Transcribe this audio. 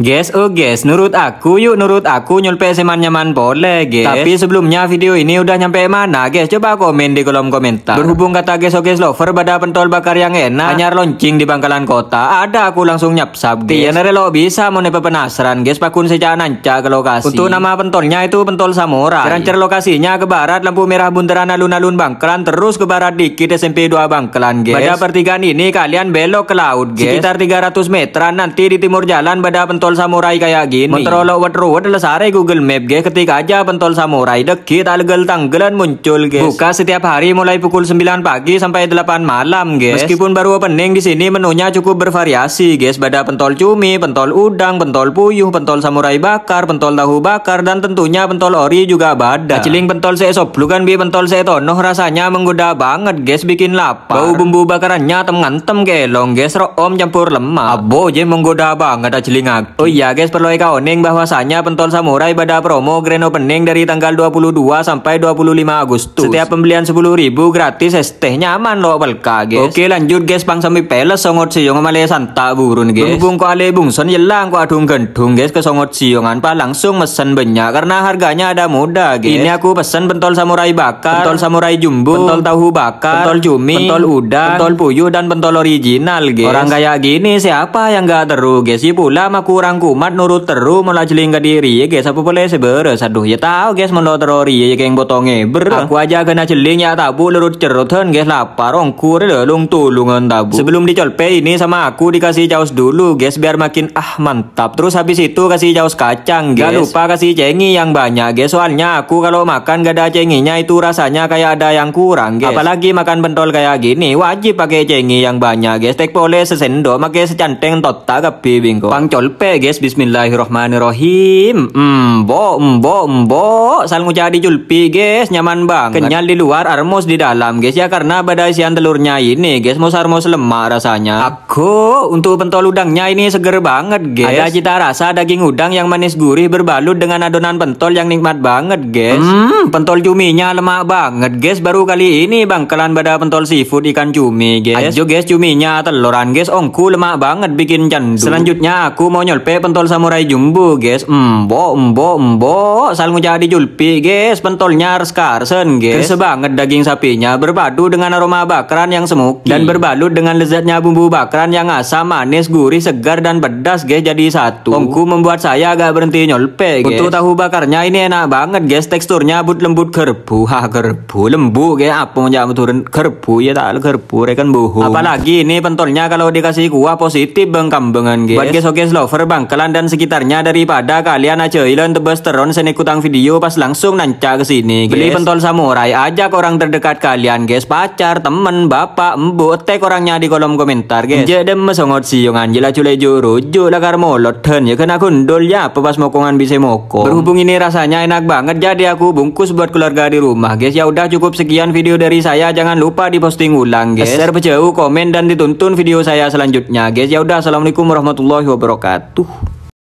Guys, oh guys, nurut aku yuk, nurut aku nyulpe seman-nyaman boleh guys Tapi sebelumnya video ini udah nyampe mana guys, coba komen di kolom komentar Berhubung kata guys oh guys lover pada pentol bakar yang enak Hanya launching di bangkalan kota, ada aku langsung nyapsap guys iya, Nere lo bisa mau nepe penasaran guys, pakun sejak nanca ke lokasi Untuk nama pentolnya itu pentol samurai Kerancer lokasinya ke barat, lampu merah bundaran alun-alun bangkalan. Terus ke barat dikit SMP 2 bangkalan, guys Pada pertigaan ini kalian belok ke laut guys Sekitar 300 meter, nanti di timur jalan pada pentol pentol samurai kayak gini. Menterolok wet adalah lesare Google Map guys. Ketika aja pentol samurai dekit algel tanggelan muncul guys. Buka setiap hari mulai pukul 9 pagi sampai 8 malam guys. Meskipun baru opening di sini menunya cukup bervariasi guys. Ada pentol cumi, pentol udang, pentol puyuh, pentol samurai bakar, pentol tahu bakar dan tentunya pentol ori juga bada. Ciling pentol seesoplu kan bi pentol seetonoh rasanya menggoda banget guys bikin lapar. Bau bumbu bakarannya tem ngantem gelong guys. Ro om campur lemak. Abo je menggoda banget cilingak. Oh iya guys, perlu Eka Oning bahwasanya Pentol Samurai pada promo grand opening dari tanggal 22 sampai 25 Agustus. Setiap pembelian 10.000 gratis es teh nyaman loh pelka guys. Oke lanjut guys, pang sampai peles songot siung male santa burun guys. Bung ale bungson yelang ko adung gendung guys ke songot siungan pa langsung mesen banyak karena harganya ada muda guys. Ini aku pesen pentol samurai bakar, pentol samurai jumbo, pentol tahu bakar, pentol cumi, pentol udang, pentol puyuh dan pentol original guys. Orang kayak gini siapa yang gak teru guys? Si pula maku kurang kumat nurut teru malah jeling diri ya guys apa boleh seber aduh ya tahu guys mendo terori ya geng botonge ber ah. aku aja kena jeling ya tabu lurut cerutan guys lapar ongkur ya, lung tulungan tabu sebelum dicolpe ini sama aku dikasih jaus dulu guys biar makin ah mantap terus habis itu kasih jaus kacang guys Gak lupa kasih cengi yang banyak guys soalnya aku kalau makan gak ada cenginya itu rasanya kayak ada yang kurang guys apalagi makan pentol kayak gini wajib pakai cengi yang banyak guys tek boleh sesendok pakai secanteng total kepi bingko pang okay, guys, bismillahirrahmanirrahim. Embo, embo, embo. Salmu jadi julpi guys, nyaman bang. Kenyal di luar, armos di dalam guys ya karena badai sian telurnya ini guys, mau armos lemak rasanya. Aku untuk pentol udangnya ini seger banget guys. Ada cita rasa daging udang yang manis gurih berbalut dengan adonan pentol yang nikmat banget guys. Hmm, pentol cuminya lemak banget guys. Baru kali ini bang kelan pada pentol seafood ikan cumi guys. Ajo guys cuminya teluran guys, ongku lemak banget bikin candu. Selanjutnya aku mau nyol JLP pentol samurai jumbo guys Embo embo embo Salmu jadi julpi guys Pentolnya harus karsen guys Kerse banget daging sapinya Berpadu dengan aroma bakaran yang smoky Dan berbalut dengan lezatnya bumbu bakaran yang asam manis gurih segar dan pedas guys jadi satu Omku membuat saya agak berhenti nyolpe guys Untuk tahu bakarnya ini enak banget guys Teksturnya but lembut kerbu Hah kerbu lembu guys Apa yang turun kerbu ya tak kerbu rekan ya bohong Apalagi ini pentolnya kalau dikasih kuah positif bengkam bengan guys Buat guys oke oh, okay, lover Bangkalan dan sekitarnya daripada kalian aja ilan tebas teron kutang video pas langsung nancak ke sini. Guys. Beli pentol samurai ajak orang terdekat kalian guys, pacar, temen, bapak, embu, tek orangnya di kolom komentar guys. Jadi dem mesongot siungan jela culai juru, jula karmo loten ya kena kundul ya pepas mokongan bisa moko. Berhubung ini rasanya enak banget jadi aku bungkus buat keluarga di rumah guys. Ya udah cukup sekian video dari saya, jangan lupa diposting ulang guys. Share pejauh, komen dan dituntun video saya selanjutnya guys. Ya udah assalamualaikum warahmatullahi wabarakatuh. tuh